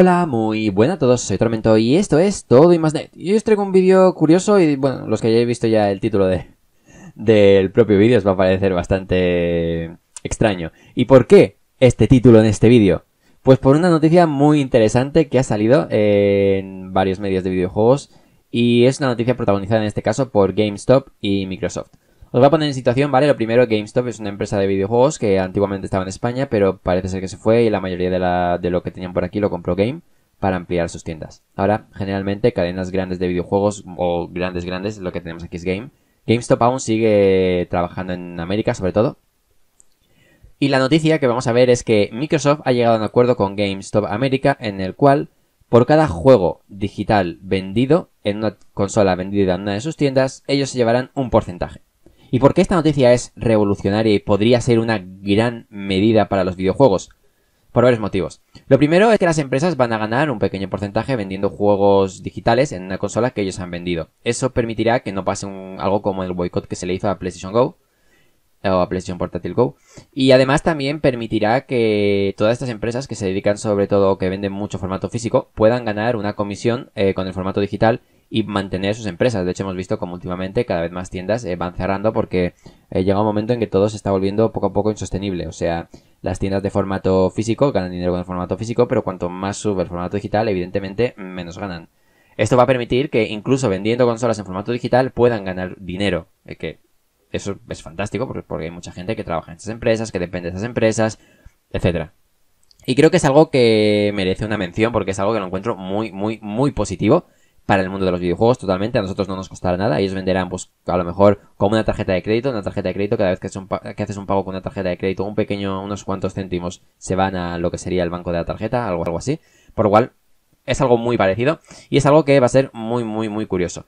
Hola, muy buenas a todos, soy Tormento y esto es Todo y Más Net. Y hoy os traigo un vídeo curioso y, bueno, los que hayáis visto ya el título de, del propio vídeo os va a parecer bastante extraño. ¿Y por qué este título en este vídeo? Pues por una noticia muy interesante que ha salido en varios medios de videojuegos y es una noticia protagonizada en este caso por GameStop y Microsoft. Os voy a poner en situación, ¿vale? Lo primero, GameStop es una empresa de videojuegos que antiguamente estaba en España, pero parece ser que se fue y la mayoría de, lo que tenían por aquí lo compró Game para ampliar sus tiendas. Ahora, generalmente, cadenas grandes de videojuegos o grandes, grandes, lo que tenemos aquí es Game. GameStop aún sigue trabajando en América, sobre todo. Y la noticia que vamos a ver es que Microsoft ha llegado a un acuerdo con GameStop América en el cual, por cada juego digital vendido en una consola vendida en una de sus tiendas, ellos se llevarán un porcentaje. ¿Y por qué esta noticia es revolucionaria y podría ser una gran medida para los videojuegos? Por varios motivos. Lo primero es que las empresas van a ganar un pequeño porcentaje vendiendo juegos digitales en una consola que ellos han vendido. Eso permitirá que no pase algo como el boicot que se le hizo a PlayStation Go eh, o a PlayStation Portátil Go. Y además también permitirá que todas estas empresas que se dedican sobre todo que venden mucho formato físico puedan ganar una comisión eh, con el formato digital y mantener sus empresas. De hecho, hemos visto como últimamente cada vez más tiendas eh, van cerrando porque eh, llega un momento en que todo se está volviendo poco a poco insostenible. O sea, las tiendas de formato físico ganan dinero con el formato físico, pero cuanto más sube el formato digital, evidentemente menos ganan. Esto va a permitir que incluso vendiendo consolas en formato digital puedan ganar dinero. que eso es fantástico porque, hay mucha gente que trabaja en esas empresas, que depende de esas empresas, etcétera. Y creo que es algo que merece una mención porque es algo que lo encuentro muy, muy, muy positivo para el mundo de los videojuegos totalmente. A nosotros no nos costará nada. Ellos venderán, pues, a lo mejor como una tarjeta de crédito. Una tarjeta de crédito, cada vez que, haces un pago con una tarjeta de crédito, un pequeño, unos cuantos céntimos se van a lo que sería el banco de la tarjeta, algo, algo así. Por lo cual, es algo muy parecido y es algo que va a ser muy, muy, muy curioso.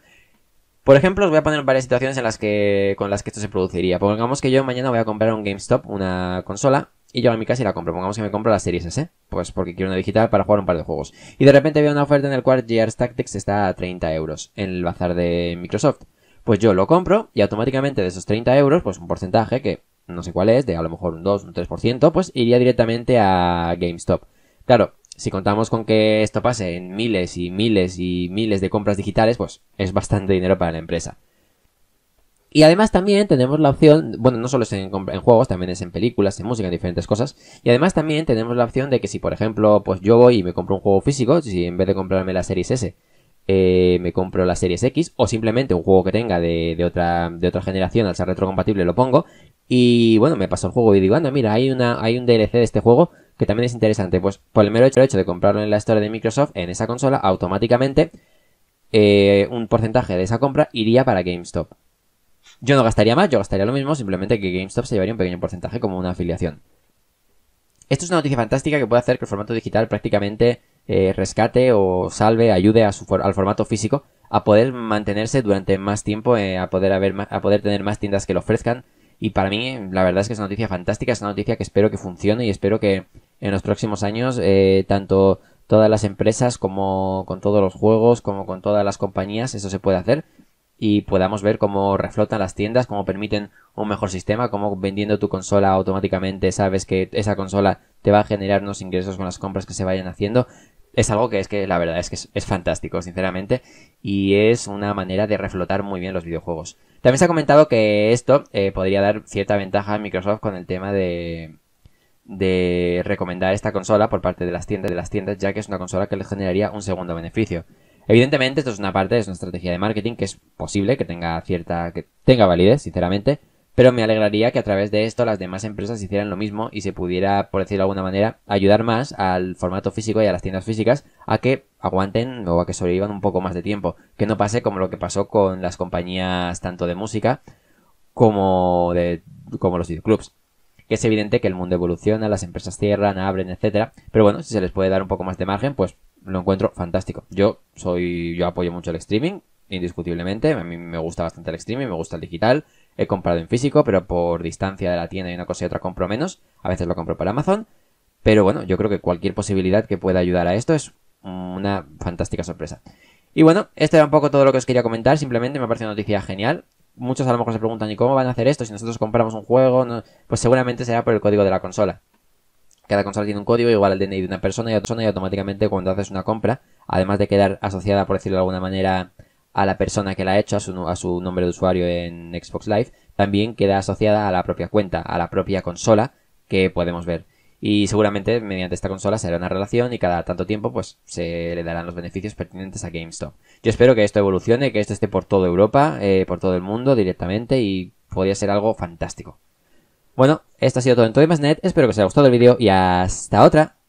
Por ejemplo, os voy a poner varias situaciones en las que, con las que esto se produciría. Pongamos que yo mañana voy a comprar un GameStop, una consola, y yo a mi casa y la compro. Pongamos que me compro la Series S, pues porque quiero una digital para jugar un par de juegos. Y de repente había una oferta en el cual GR Tactics está a 30 euros en el bazar de Microsoft. Pues yo lo compro y automáticamente de esos 30 euros, pues un porcentaje que no sé cuál es, de a lo mejor un 2, un 3%, pues iría directamente a GameStop. Claro, si contamos con que esto pase en miles y miles y miles de compras digitales, pues es bastante dinero para la empresa. Y además también tenemos la opción, bueno, no solo es en, juegos, también es en películas, en música, en diferentes cosas. Y además también tenemos la opción de que si, por ejemplo, pues yo voy y me compro un juego físico, si en vez de comprarme la Series S, eh, me compro la Series X, o simplemente un juego que tenga de, otra, de otra generación, al ser retrocompatible, lo pongo. Y bueno, me paso el juego y digo, anda, mira, hay, una, hay un DLC de este juego que también es interesante. Pues por el mero hecho, de comprarlo en la historia de Microsoft, en esa consola, automáticamente eh, un porcentaje de esa compra iría para GameStop. Yo no gastaría más, yo gastaría lo mismo, simplemente que GameStop se llevaría un pequeño porcentaje como una afiliación. Esto es una noticia fantástica que puede hacer que el formato digital prácticamente eh, rescate o salve, ayude al formato físico a poder mantenerse durante más tiempo, eh, a, poder haber a poder tener más tiendas que lo ofrezcan. Y para mí, la verdad es que es una noticia fantástica, es una noticia que espero que funcione y espero que en los próximos años, eh, tanto todas las empresas como con todos los juegos, como con todas las compañías, eso se puede hacer y podamos ver cómo reflotan las tiendas, cómo permiten un mejor sistema, cómo vendiendo tu consola automáticamente sabes que esa consola te va a generar unos ingresos con las compras que se vayan haciendo. Es algo que es que la verdad es que es, fantástico, sinceramente, y es una manera de reflotar muy bien los videojuegos. También se ha comentado que esto eh, podría dar cierta ventaja a Microsoft con el tema de, de recomendar esta consola por parte de las tiendas de las tiendas ya que es una consola que les generaría un segundo beneficio Evidentemente, esto es una parte, es una estrategia de marketing que es posible que tenga cierta, que tenga validez, sinceramente, pero me alegraría que a través de esto las demás empresas hicieran lo mismo y se pudiera, por decirlo de alguna manera, ayudar más al formato físico y a las tiendas físicas a que aguanten o a que sobrevivan un poco más de tiempo, que no pase como lo que pasó con las compañías tanto de música como de como los clubs, Que es evidente que el mundo evoluciona, las empresas cierran, abren, etcétera, pero bueno, si se les puede dar un poco más de margen, pues lo encuentro fantástico. Yo soy, yo apoyo mucho el streaming, indiscutiblemente. A mí me gusta bastante el streaming, me gusta el digital. He comprado en físico, pero por distancia de la tienda y una cosa y otra compro menos. A veces lo compro por Amazon. Pero bueno, yo creo que cualquier posibilidad que pueda ayudar a esto es una fantástica sorpresa. Y bueno, esto era un poco todo lo que os quería comentar. Simplemente me parece una noticia genial. Muchos a lo mejor se preguntan, ¿y cómo van a hacer esto? Si nosotros compramos un juego, pues seguramente será por el código de la consola. Cada consola tiene un código igual al DNI de una persona y otra persona y automáticamente cuando haces una compra, además de quedar asociada, por decirlo de alguna manera, a la persona que la ha hecho, a su, nombre de usuario en Xbox Live, también queda asociada a la propia cuenta, a la propia consola que podemos ver. Y seguramente mediante esta consola se hará una relación y cada tanto tiempo pues se le darán los beneficios pertinentes a GameStop. Yo espero que esto evolucione, que esto esté por toda Europa, eh, por todo el mundo directamente y podría ser algo fantástico. Bueno, esto ha sido todo en TOYMASNET, Espero que os haya gustado el vídeo y hasta otra.